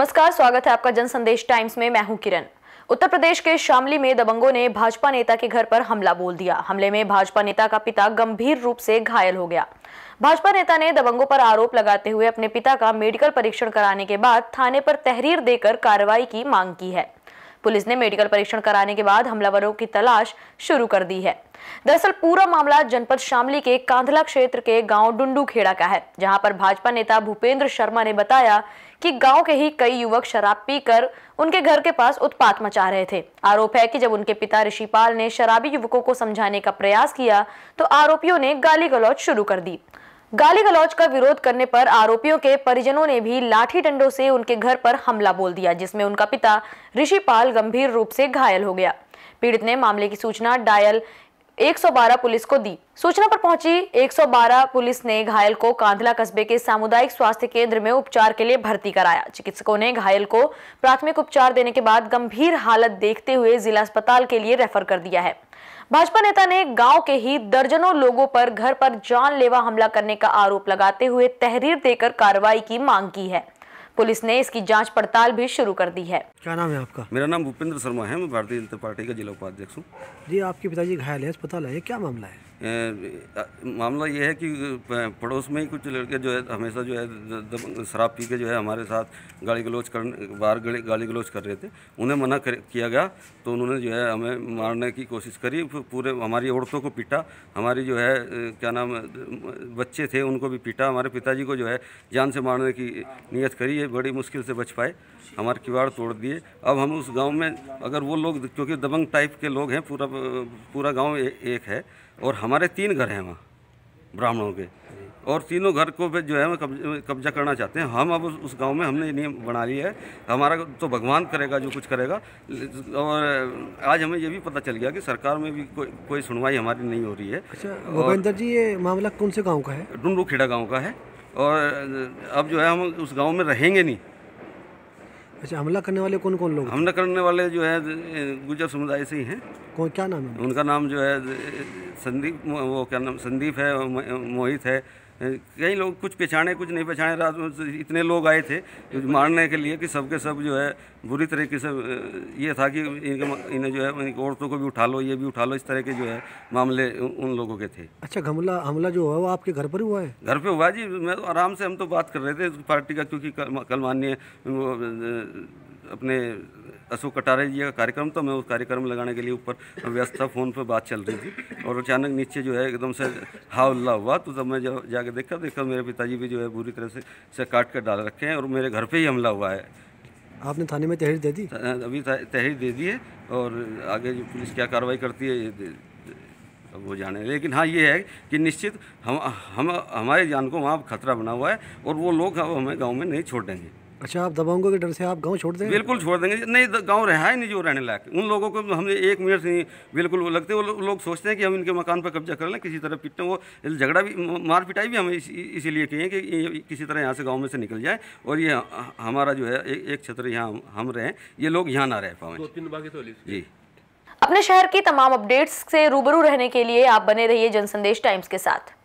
नमस्कार स्वागत है आपका जन संदेश टाइम्स में मैं हूं किरण उत्तर प्रदेश के शामली में दबंगों ने भाजपा नेता के घर पर हमला बोल दिया हमले में भाजपा नेता का पिता गंभीर रूप से घायल हो गया भाजपा नेता ने दबंगों पर आरोप लगाते हुए अपने पिता का मेडिकल परीक्षण कराने के बाद थाने पर तहरीर देकर कार्रवाई की मांग की है पुलिस ने मेडिकल परीक्षण कराने के बाद हमलावरों की तलाश शुरू कर दी है दरअसल पूरा मामला जनपद शामली के कांधला क्षेत्र के गांव डुंडू खेड़ा का है जहां पर भाजपा नेता भूपेंद्र शर्मा ने बताया कि गांव के ही कई युवक शराब पीकर उनके घर के पास उत्पात मचा रहे थे आरोप है कि जब उनके पिता ऋषिपाल ने शराबी युवकों को समझाने का प्रयास किया तो आरोपियों ने गाली गलौज शुरू कर दी गाली गलौज का विरोध करने पर आरोपियों के परिजनों ने भी लाठी डंडों से उनके घर पर हमला बोल दिया जिसमें उनका पिता ऋषिपाल गंभीर रूप से घायल हो गया पीड़ित ने मामले की सूचना डायल 112 पुलिस को दी सूचना पर पहुंची 112 पुलिस ने घायल को कांधला कस्बे के सामुदायिक स्वास्थ्य केंद्र में उपचार के लिए भर्ती कराया चिकित्सकों ने घायल को प्राथमिक उपचार देने के बाद गंभीर हालत देखते हुए जिला अस्पताल के लिए रेफर कर दिया है भाजपा नेता ने गांव के ही दर्जनों लोगों पर घर पर जानलेवा हमला करने का आरोप लगाते हुए तहरीर देकर कार्रवाई की मांग की है पुलिस ने इसकी जांच पड़ताल भी शुरू कर दी है क्या नाम है आपका मेरा नाम भूपेंद्र शर्मा है मैं भारतीय जनता पार्टी का जिला उपाध्यक्ष हूँ जी आपके पिताजी घायल है अस्पताल है क्या मामला है मामला ये है कि पड़ोस में ही कुछ लड़के जो है हमेशा जो है शराब पी के जो है हमारे साथ गाली गलोच कर बाहर गाली गलोच कर रहे थे उन्हें मना कर, किया गया तो उन्होंने जो है हमें मारने की कोशिश करी पूरे हमारी औरतों को पीटा हमारी जो है क्या नाम बच्चे थे उनको भी पीटा हमारे पिताजी को जो है जान से मारने की नीयत करी ये बड़ी मुश्किल से बच पाए हमारे किवाड़ तोड़ दिए अब हम उस गांव में अगर वो लोग क्योंकि दबंग टाइप के लोग हैं पूरा पूरा गांव एक है और हमारे तीन घर हैं वहाँ ब्राह्मणों के और तीनों घर को भी जो है कब्जा करना चाहते हैं हम अब उस गांव में हमने नियम बना लिया है हमारा तो भगवान करेगा जो कुछ करेगा और आज हमें ये भी पता चल गया कि सरकार में भी को, कोई सुनवाई हमारी नहीं हो रही है अच्छा भूपेंद्र जी ये मामला कौन से गाँव का है डुंडू खेड़ा गाँव का है और अब जो है हम उस गाँव में रहेंगे नहीं अच्छा हमला करने वाले कौन कौन लोग हमला करने वाले जो है गुजर समुदाय से ही हैं कौन क्या नाम है उनका नाम जो है संदीप वो क्या नाम संदीप है मोहित है कई लोग कुछ पहचाने कुछ नहीं पहचाने रात में तो इतने लोग आए थे मारने के लिए कि सबके सब जो है बुरी तरीके से ये था कि इनके इन्हें जो है इनकी औरतों को भी उठा लो ये भी उठा लो इस तरह के जो है मामले उन लोगों के थे अच्छा हमला हमला जो हुआ वो आपके घर पर हुआ है घर पे हुआ जी मैं तो आराम से हम तो बात कर रहे थे पार्टी का क्योंकि कल माननीय अपने अशोक कटारे जी का कार्यक्रम था मैं उस कार्यक्रम लगाने के लिए ऊपर व्यस्त था फ़ोन पर बात चल रही थी और अचानक नीचे जो है एकदम से हाउल्ला हुआ तो तब मैं जब जाके देखा देखा मेरे पिताजी भी जो है बुरी तरह से से काट कर डाल रखे हैं और मेरे घर पर ही हमला हुआ है आपने थाने में तहरीर दे दी अभी तहरीर दे दी है और आगे जो पुलिस क्या कार्रवाई करती है अब वो जाने लेकिन हाँ ये है कि निश्चित हम हम हमारे जान को वहाँ खतरा बना हुआ है और वो लोग अब हमें गाँव में नहीं छोड़ देंगे अच्छा आप दबाओगे के डर से आप गांव छोड़ देंगे बिल्कुल छोड़ देंगे नहीं गांव रहा ही नहीं जो रहने लायक उन लोगों को हमने एक मिनट से बिल्कुल वो लगते हैं वो लोग सोचते हैं कि हम इनके मकान पर कब्जा कर लें किसी तरह पीटते वो झगड़ा भी मार पिटाई भी हम इसीलिए किए कि किसी तरह यहाँ से गाँव में से निकल जाए और ये हमारा जो है एक क्षेत्र यहाँ हम रहें ये लोग यहाँ ना रह पाए तो जी अपने शहर की तमाम अपडेट्स से रूबरू रहने के लिए आप बने रहिए जनसंदेश टाइम्स के साथ